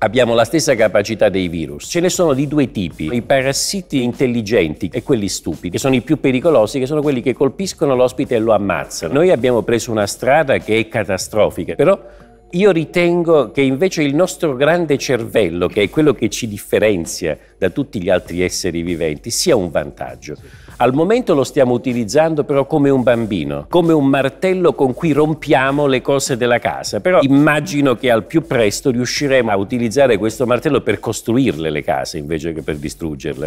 Abbiamo la stessa capacità dei virus. Ce ne sono di due tipi, i parassiti intelligenti e quelli stupidi, che sono i più pericolosi, che sono quelli che colpiscono l'ospite e lo ammazzano. Noi abbiamo preso una strada che è catastrofica, però io ritengo che invece il nostro grande cervello, che è quello che ci differenzia da tutti gli altri esseri viventi, sia un vantaggio. Al momento lo stiamo utilizzando però come un bambino, come un martello con cui rompiamo le cose della casa, però immagino che al più presto riusciremo a utilizzare questo martello per costruirle le case invece che per distruggerle.